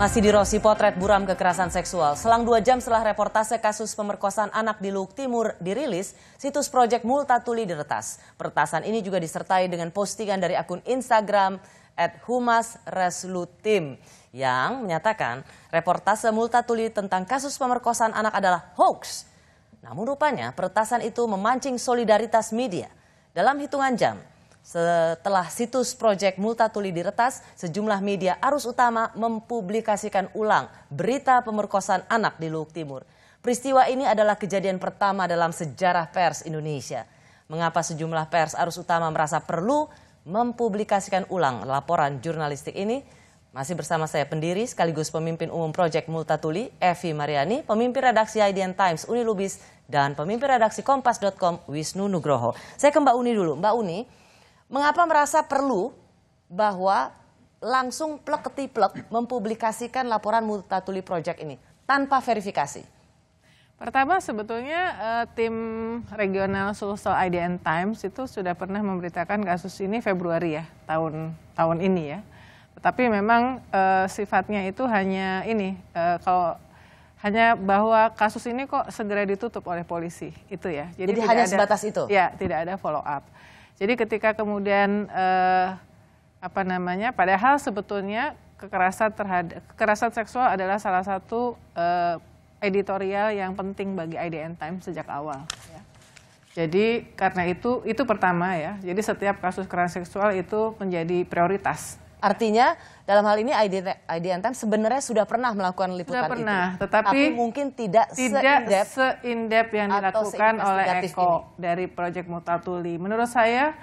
Masih di Rossi potret buram kekerasan seksual. Selang dua jam setelah reportase kasus pemerkosaan anak di Luwuk Timur dirilis, situs Project Multatuli diretas. pertasan ini juga disertai dengan postingan dari akun Instagram at Humas Reslutim yang menyatakan reportase Multatuli tentang kasus pemerkosaan anak adalah hoax. Namun rupanya pertasan itu memancing solidaritas media. Dalam hitungan jam, setelah situs proyek Multatuli diretas, sejumlah media arus utama mempublikasikan ulang berita pemerkosaan anak di Luwuk Timur. Peristiwa ini adalah kejadian pertama dalam sejarah pers Indonesia. Mengapa sejumlah pers arus utama merasa perlu mempublikasikan ulang laporan jurnalistik ini? Masih bersama saya pendiri sekaligus pemimpin umum proyek Multatuli, Evi Mariani, pemimpin redaksi IDN Times Uni Lubis, dan pemimpin redaksi Kompas.com Wisnu Nugroho. Saya ke Mbak Uni dulu. Mbak Uni, Mengapa merasa perlu bahwa langsung plek ketiplek mempublikasikan laporan Multatuli Project ini tanpa verifikasi? Pertama sebetulnya uh, tim regional Sulsel IDN Times itu sudah pernah memberitakan kasus ini Februari ya tahun tahun ini ya. Tetapi memang uh, sifatnya itu hanya ini uh, kalau hanya bahwa kasus ini kok segera ditutup oleh polisi itu ya. Jadi, Jadi hanya ada, sebatas itu. Ya tidak ada follow up. Jadi ketika kemudian eh, apa namanya, padahal sebetulnya kekerasan terhadap kekerasan seksual adalah salah satu eh, editorial yang penting bagi IDN Time sejak awal. Ya. Jadi karena itu itu pertama ya. Jadi setiap kasus kekerasan seksual itu menjadi prioritas Artinya dalam hal ini ID ID Time sebenarnya sudah pernah melakukan liputan sudah pernah, itu. tetapi tapi mungkin tidak tidak seindep se yang dilakukan oleh Eko ini. dari Project Mutatuli. Menurut saya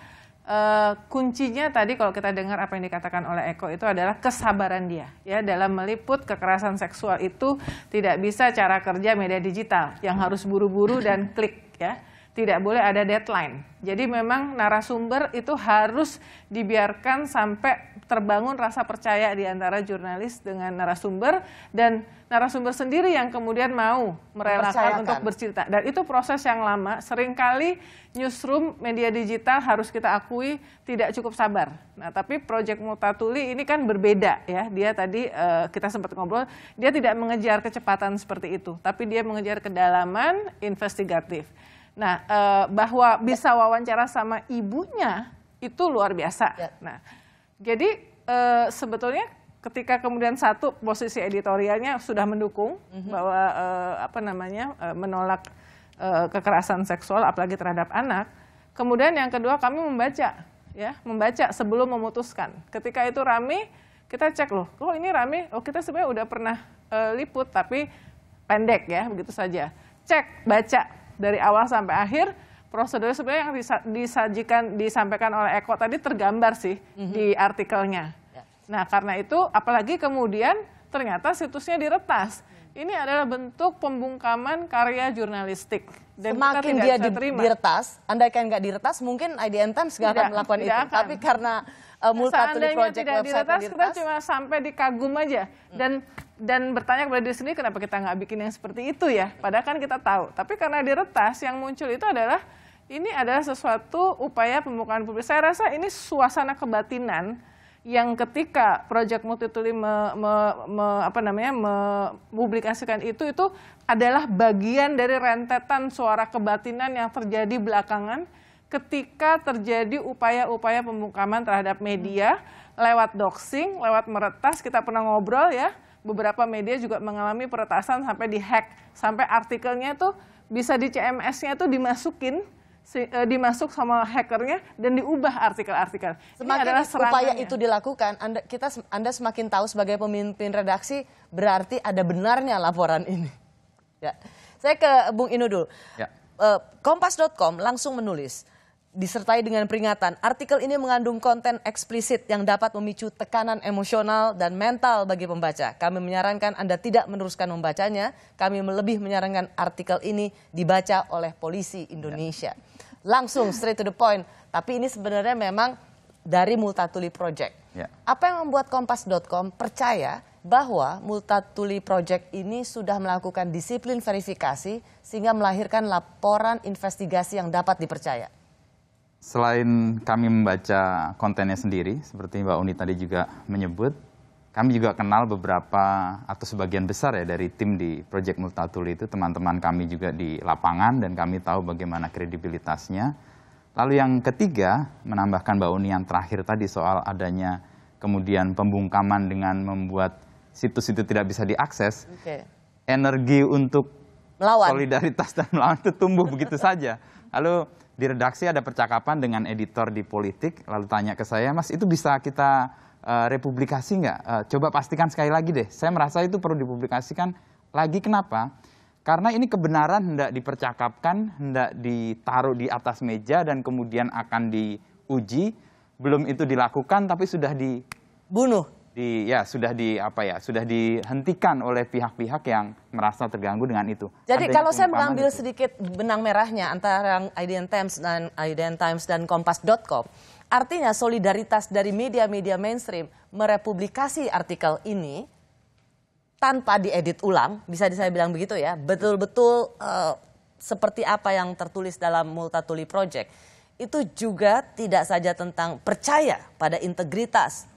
Uh, kuncinya tadi kalau kita dengar apa yang dikatakan oleh Eko itu adalah kesabaran dia ya dalam meliput kekerasan seksual itu tidak bisa cara kerja media digital yang harus buru-buru dan klik ya tidak boleh ada deadline. Jadi memang narasumber itu harus dibiarkan sampai terbangun rasa percaya di antara jurnalis dengan narasumber dan narasumber sendiri yang kemudian mau merelakan untuk bercerita. Dan itu proses yang lama. Seringkali newsroom media digital harus kita akui tidak cukup sabar. Nah, tapi Project Multatuli ini kan berbeda ya. Dia tadi eh, kita sempat ngobrol, dia tidak mengejar kecepatan seperti itu, tapi dia mengejar kedalaman investigatif. Nah, eh, bahwa bisa wawancara sama ibunya itu luar biasa. Ya. Nah, jadi eh, sebetulnya ketika kemudian satu posisi editorialnya sudah mendukung mm -hmm. bahwa eh, apa namanya eh, menolak eh, kekerasan seksual apalagi terhadap anak. Kemudian yang kedua kami membaca ya, membaca sebelum memutuskan. Ketika itu rame, kita cek loh, oh ini rame, oh kita sebenarnya udah pernah eh, liput tapi pendek ya, begitu saja. Cek, baca dari awal sampai akhir prosedur sebenarnya yang disajikan disampaikan oleh Eko tadi tergambar sih mm-hmm. di artikelnya. Yeah. Nah karena itu apalagi kemudian ternyata situsnya diretas. Ini adalah bentuk pembungkaman karya jurnalistik. Dan Semakin dia di, diretas, andaikan nggak diretas, mungkin IDN Times nggak akan melakukan itu. Akan. Tapi karena uh, eh, multatuli project tidak website diretas, diretas, kita cuma sampai dikagum aja. Dan hmm dan bertanya kepada diri sendiri kenapa kita nggak bikin yang seperti itu ya padahal kan kita tahu tapi karena diretas yang muncul itu adalah ini adalah sesuatu upaya pembukaan publik saya rasa ini suasana kebatinan yang ketika Project Multituli me, me, me, apa namanya mempublikasikan itu itu adalah bagian dari rentetan suara kebatinan yang terjadi belakangan ketika terjadi upaya-upaya pembungkaman terhadap media hmm. lewat doxing, lewat meretas kita pernah ngobrol ya, beberapa media juga mengalami peretasan sampai dihack, sampai artikelnya tuh bisa di CMS-nya tuh dimasukin eh, dimasuk sama hackernya dan diubah artikel-artikel. Semakin Ini adalah upaya itu dilakukan, anda, kita Anda semakin tahu sebagai pemimpin redaksi berarti ada benarnya laporan ini. Ya. Saya ke Bung Inu dulu. Ya. Eh, Kompas.com langsung menulis disertai dengan peringatan. Artikel ini mengandung konten eksplisit yang dapat memicu tekanan emosional dan mental bagi pembaca. Kami menyarankan Anda tidak meneruskan membacanya. Kami lebih menyarankan artikel ini dibaca oleh polisi Indonesia. Ya. Langsung straight to the point. Tapi ini sebenarnya memang dari Multatuli Project. Ya. Apa yang membuat Kompas.com percaya bahwa Multatuli Project ini sudah melakukan disiplin verifikasi sehingga melahirkan laporan investigasi yang dapat dipercaya? selain kami membaca kontennya sendiri, seperti Mbak Uni tadi juga menyebut, kami juga kenal beberapa atau sebagian besar ya dari tim di Project Multatuli itu teman-teman kami juga di lapangan dan kami tahu bagaimana kredibilitasnya. Lalu yang ketiga, menambahkan Mbak Uni yang terakhir tadi soal adanya kemudian pembungkaman dengan membuat situs itu tidak bisa diakses, okay. energi untuk melawan. solidaritas dan melawan itu tumbuh begitu saja. Lalu di redaksi ada percakapan dengan editor di politik, lalu tanya ke saya, Mas itu bisa kita uh, republikasi nggak? Uh, coba pastikan sekali lagi deh, saya merasa itu perlu dipublikasikan lagi kenapa? Karena ini kebenaran hendak dipercakapkan, hendak ditaruh di atas meja dan kemudian akan diuji, belum itu dilakukan tapi sudah dibunuh di ya sudah di apa ya sudah dihentikan oleh pihak-pihak yang merasa terganggu dengan itu. Jadi Adanya kalau saya mengambil itu. sedikit benang merahnya antara IDN Times dan IDN Times dan Kompas.com, artinya solidaritas dari media-media mainstream merepublikasi artikel ini tanpa diedit ulang, bisa saya bilang begitu ya, betul-betul uh, seperti apa yang tertulis dalam Multatuli Project. Itu juga tidak saja tentang percaya pada integritas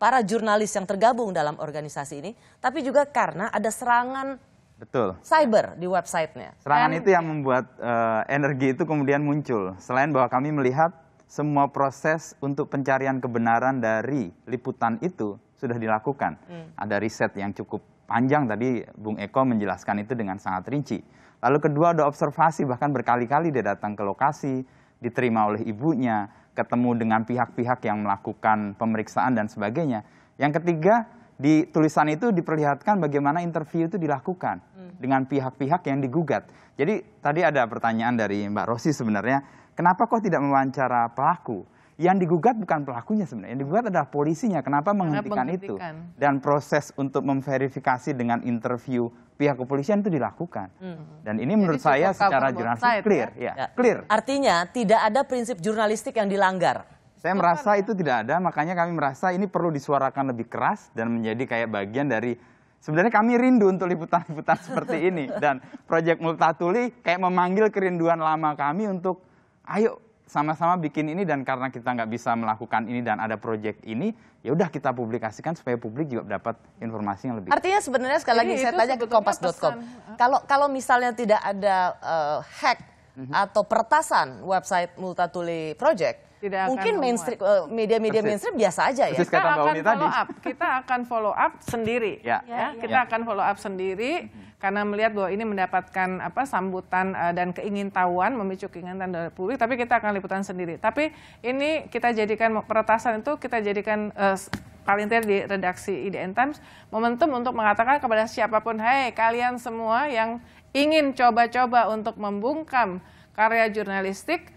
para jurnalis yang tergabung dalam organisasi ini, tapi juga karena ada serangan Betul. Cyber di websitenya. Serangan And... itu yang membuat uh, energi itu kemudian muncul. Selain bahwa kami melihat semua proses untuk pencarian kebenaran dari liputan itu sudah dilakukan. Hmm. Ada riset yang cukup panjang tadi Bung Eko menjelaskan itu dengan sangat rinci. Lalu kedua ada observasi bahkan berkali-kali dia datang ke lokasi, diterima oleh ibunya, ketemu dengan pihak-pihak yang melakukan pemeriksaan dan sebagainya. Yang ketiga, di tulisan itu diperlihatkan bagaimana interview itu dilakukan hmm. dengan pihak-pihak yang digugat. Jadi tadi ada pertanyaan dari Mbak Rosi sebenarnya, kenapa kok tidak mewawancara pelaku? Yang digugat bukan pelakunya sebenarnya, yang digugat adalah polisinya. Kenapa menghentikan, menghentikan itu? Dan proses untuk memverifikasi dengan interview pihak kepolisian itu dilakukan. Hmm. Dan ini Jadi menurut saya secara jurnalistik clear, ya. ya. ya. Clear. Artinya tidak ada prinsip jurnalistik yang dilanggar. Saya merasa ya. itu tidak ada, makanya kami merasa ini perlu disuarakan lebih keras dan menjadi kayak bagian dari sebenarnya kami rindu untuk liputan-liputan seperti ini dan proyek Multatuli kayak memanggil kerinduan lama kami untuk ayo sama-sama bikin ini dan karena kita nggak bisa melakukan ini dan ada proyek ini, ya udah kita publikasikan supaya publik juga dapat informasi yang lebih. Artinya sebenarnya sekali lagi Jadi saya tanya ke kompas.com. Eh. Kalau kalau misalnya tidak ada uh, hack mm -hmm. atau pertasan website Multatuli Project, tidak Mungkin mainstream eh, media-media mainstream biasa aja ya. kita akan follow up, kita akan follow up sendiri. Ya, ya, ya. ya. kita ya. akan follow up sendiri mm-hmm. karena melihat bahwa ini mendapatkan apa sambutan uh, dan keingintahuan memicu keinginan dari publik. Tapi kita akan liputan sendiri. Tapi ini kita jadikan peretasan itu kita jadikan uh, paling di redaksi IDN Times momentum untuk mengatakan kepada siapapun, hei kalian semua yang ingin coba-coba untuk membungkam karya jurnalistik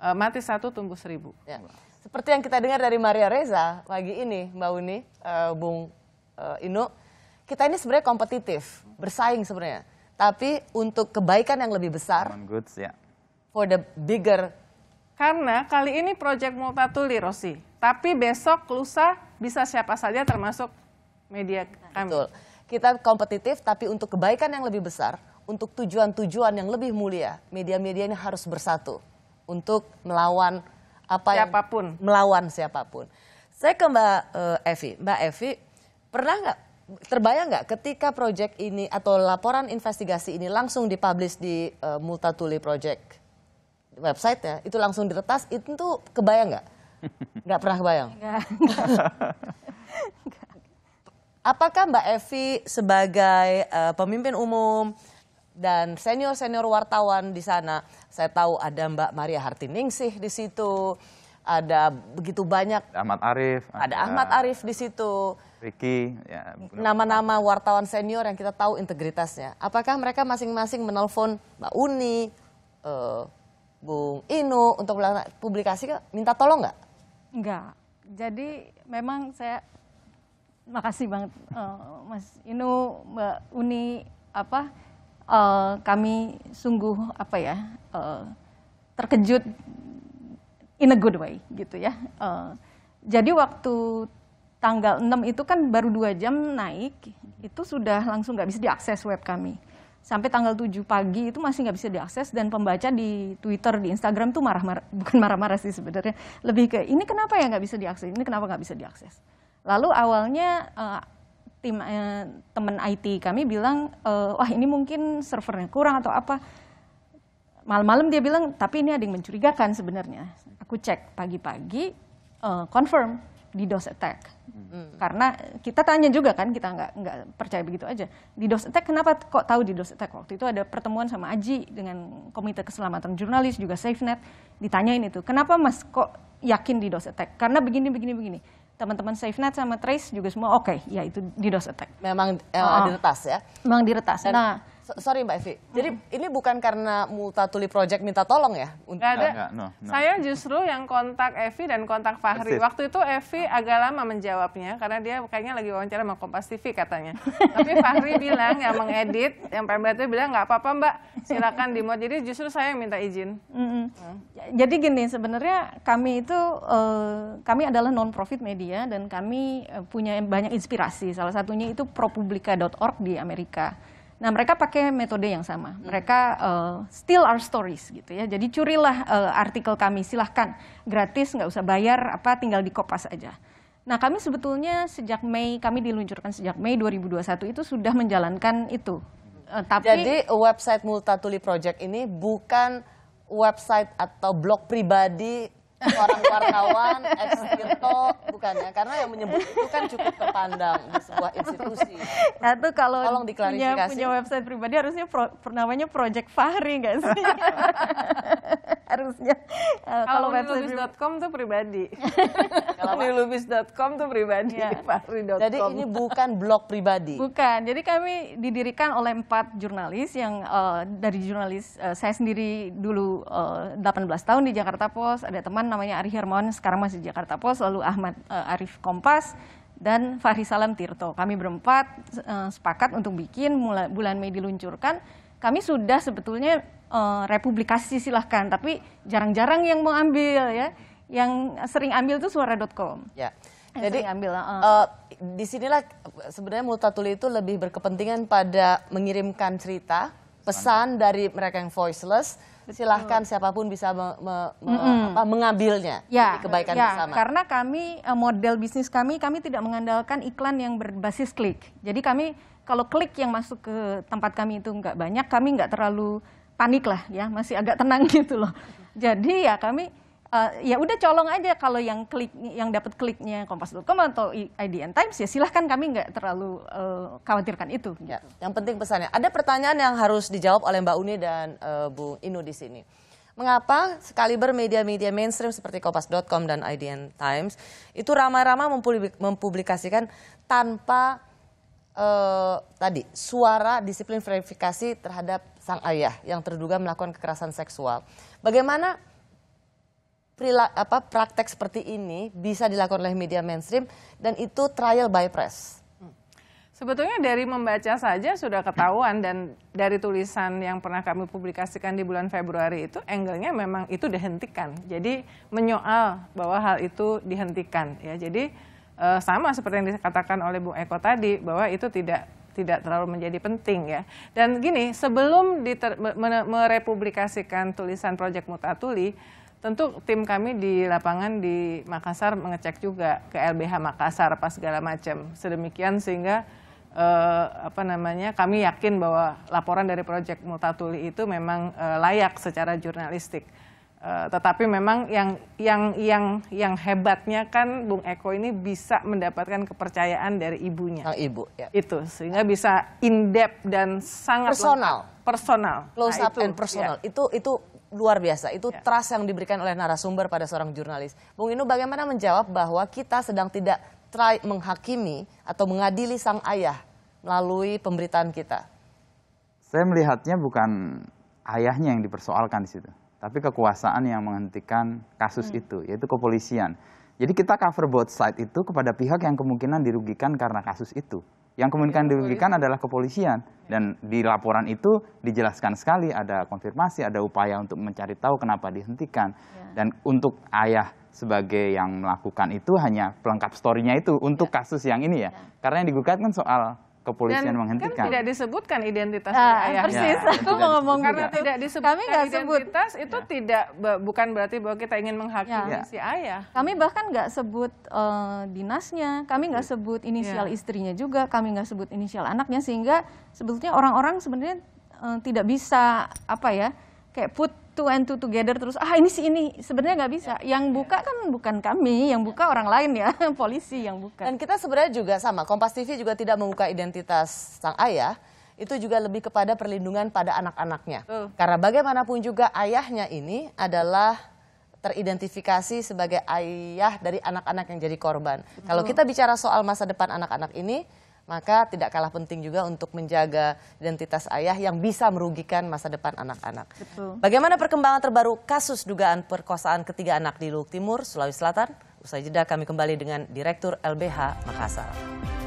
Eh, mati satu tunggu seribu. Ya. Seperti yang kita dengar dari Maria Reza pagi ini, Mbak Uni, uh, Bung uh, Inu, kita ini sebenarnya kompetitif, bersaing sebenarnya. Tapi untuk kebaikan yang lebih besar, goods, yeah. for the bigger. Karena kali ini proyek multatuli, Rosi. Tapi besok, lusa, bisa siapa saja termasuk media kami. Betul. Kita kompetitif, tapi untuk kebaikan yang lebih besar, untuk tujuan-tujuan yang lebih mulia, media-media ini harus bersatu untuk melawan apa siapapun. Yang, melawan siapapun. Saya ke Mbak uh, Evi. Mbak Evi, pernah nggak terbayang nggak ketika proyek ini atau laporan investigasi ini langsung dipublish di uh, Multatuli Project website ya, itu langsung diretas, itu tuh kebayang nggak? Nggak pernah kebayang? Apakah Mbak Evi sebagai uh, pemimpin umum, dan senior-senior wartawan di sana. Saya tahu ada Mbak Maria Hartiningsih di situ, ada begitu banyak. Ahmad Arif. Ada, Ahmad Arif di situ. Ricky. Ya, Nama-nama wartawan senior yang kita tahu integritasnya. Apakah mereka masing-masing menelpon Mbak Uni, uh, Bung Inu untuk publikasi? Minta tolong nggak? Nggak. Jadi memang saya makasih banget uh, Mas Inu, Mbak Uni apa uh, kami sungguh apa ya uh, terkejut in a good way gitu ya. Uh, jadi waktu tanggal 6 itu kan baru dua jam naik, itu sudah langsung nggak bisa diakses web kami. Sampai tanggal 7 pagi itu masih nggak bisa diakses dan pembaca di Twitter, di Instagram tuh marah-marah, bukan marah-marah sih sebenarnya, lebih ke ini kenapa ya nggak bisa diakses, ini kenapa nggak bisa diakses. Lalu awalnya tim eh, teman IT kami bilang eh, wah ini mungkin servernya kurang atau apa malam-malam dia bilang tapi ini ada yang mencurigakan sebenarnya aku cek pagi-pagi eh, confirm DOS attack hmm. karena kita tanya juga kan kita nggak nggak percaya begitu aja di DOS attack kenapa kok tahu di DOS attack waktu itu ada pertemuan sama Aji dengan Komite Keselamatan Jurnalis juga SafeNet ditanyain itu kenapa mas kok yakin di DOS attack karena begini begini begini teman-teman SafeNet sama Trace juga semua oke, okay, ya, itu DDoS attack. Memang uh, eh, diretas ya? Memang diretas. Dan, nah, sorry Mbak Evi. Jadi ini bukan karena Multatuli Project minta tolong ya? Untuk... ada. Gak, no, no. Saya justru yang kontak Evi dan kontak Fahri. Persis. Waktu itu Evi agak lama menjawabnya karena dia kayaknya lagi wawancara sama Kompas TV katanya. Tapi Fahri bilang yang mengedit, yang itu bilang nggak apa-apa Mbak, silakan dimuat. Jadi justru saya yang minta izin. Mm -hmm. hmm. Jadi gini sebenarnya kami itu uh, kami adalah non profit media dan kami eh, punya banyak inspirasi. Salah satunya itu ProPublica.org di Amerika. Nah, mereka pakai metode yang sama. Hmm. Mereka uh, steal our stories gitu ya. Jadi curilah uh, artikel kami, silahkan gratis, nggak usah bayar, apa tinggal di kopas aja. Nah, kami sebetulnya sejak Mei kami diluncurkan sejak Mei 2021 itu sudah menjalankan itu. Uh, tapi Jadi website Multatuli Project ini bukan website atau blog pribadi seorang wartawan, ex Tirto, bukan ya? Karena yang menyebut itu kan cukup terpandang di sebuah institusi. Nah, ya, itu kalau Tolong diklarifikasi. Punya, punya website pribadi harusnya pro, namanya Project Fahri nggak sih? harusnya. Uh, kalau unilubis.com tuh pribadi. Nilubis.com tuh pribadi. Ya. Jadi ini bukan blog pribadi. Bukan. Jadi kami didirikan oleh empat jurnalis yang uh, dari jurnalis uh, saya sendiri dulu uh, eh, 18 tahun di Jakarta Post, ada teman namanya Ari Hermawan, sekarang masih Jakarta Post, lalu Ahmad uh, Arif Kompas, dan Fahri Salam Tirto. Kami berempat uh, sepakat untuk bikin, mulai, bulan Mei diluncurkan. Kami sudah sebetulnya uh, republikasi silahkan, tapi jarang-jarang yang mau ambil ya. Yang sering ambil itu suara.com. Ya. Jadi ambil, uh. Uh, disinilah sebenarnya Multatuli itu lebih berkepentingan pada mengirimkan cerita, pesan dari mereka yang voiceless silahkan siapapun bisa me, me, me, mm-hmm. apa, mengambilnya ya, kebaikan ya, bersama. Karena kami eh, model bisnis kami kami tidak mengandalkan iklan yang berbasis klik. Jadi kami kalau klik yang masuk ke tempat kami itu nggak banyak, kami nggak terlalu panik lah ya, masih agak tenang gitu loh. Jadi ya kami uh, ya udah colong aja kalau yang klik yang dapat kliknya kompas.com atau IDN Times ya silahkan kami nggak terlalu uh, khawatirkan itu. Ya, yang penting pesannya. Ada pertanyaan yang harus dijawab oleh Mbak Uni dan uh, Bu Inu di sini. Mengapa sekaliber media-media mainstream seperti Kompas.com dan IDN Times itu ramai-ramai mempublikasikan tanpa uh, tadi suara disiplin verifikasi terhadap sang ayah yang terduga melakukan kekerasan seksual. Bagaimana prila, apa, praktek seperti ini bisa dilakukan oleh media mainstream dan itu trial by press. Hmm. Sebetulnya dari membaca saja sudah ketahuan dan dari tulisan yang pernah kami publikasikan di bulan Februari itu angle-nya memang itu dihentikan. Jadi menyoal bahwa hal itu dihentikan ya. Jadi eh, sama seperti yang dikatakan oleh Bung Eko tadi bahwa itu tidak tidak terlalu menjadi penting ya. Dan gini, sebelum merepublikasikan tulisan Project Mutatuli, Tentu tim kami di lapangan di Makassar mengecek juga ke LBH Makassar apa segala macam. Sedemikian sehingga eh, apa namanya kami yakin bahwa laporan dari proyek Multatuli itu memang eh, layak secara jurnalistik. Uh, tetapi memang yang yang yang yang hebatnya kan Bung Eko ini bisa mendapatkan kepercayaan dari ibunya. Oh, ibu, ya. Itu sehingga bisa in depth dan sangat personal. personal. Close nah, up itu, and personal. Ya. Itu itu luar biasa. Itu ya. trust yang diberikan oleh narasumber pada seorang jurnalis. Bung Inu bagaimana menjawab bahwa kita sedang tidak try menghakimi atau mengadili sang ayah melalui pemberitaan kita? Saya melihatnya bukan ayahnya yang dipersoalkan di situ, tapi kekuasaan yang menghentikan kasus hmm. itu, yaitu kepolisian. Jadi kita cover both side itu kepada pihak yang kemungkinan dirugikan karena kasus itu. Yang kemudian iya, dirugikan adalah kepolisian. Dan di laporan itu dijelaskan sekali ada konfirmasi, ada upaya untuk mencari tahu kenapa dihentikan. Iya. Dan untuk ayah sebagai yang melakukan itu hanya pelengkap story-nya itu untuk iya. kasus yang ini ya. Karena yang digugat kan soal kepolisian Dan menghentikan. Kan tidak disebutkan identitas ah, ayah. Ah, persis, ya, aku mau ngomong gitu. karena juga. tidak disebutkan Kami identitas sebut. itu ya. tidak bukan berarti bahwa kita ingin menghakimi ya. si ayah. Kami bahkan nggak sebut uh, dinasnya, kami nggak ya. sebut inisial ya. istrinya juga, kami nggak sebut inisial anaknya sehingga sebetulnya orang-orang sebenarnya uh, tidak bisa apa ya kayak put two and two together terus ah ini sih ini sebenarnya nggak bisa iya, yang iya. buka kan bukan kami yang buka orang lain ya polisi yang buka dan kita sebenarnya juga sama Kompas TV juga tidak membuka identitas sang ayah itu juga lebih kepada perlindungan pada anak-anaknya uh. karena bagaimanapun juga ayahnya ini adalah teridentifikasi sebagai ayah dari anak-anak yang jadi korban uh. kalau kita bicara soal masa depan anak-anak ini maka tidak kalah penting juga untuk menjaga identitas ayah yang bisa merugikan masa depan anak-anak. Bagaimana perkembangan terbaru kasus dugaan perkosaan ketiga anak di Luhuk Timur, Sulawesi Selatan? Usai jeda kami kembali dengan Direktur LBH Makassar.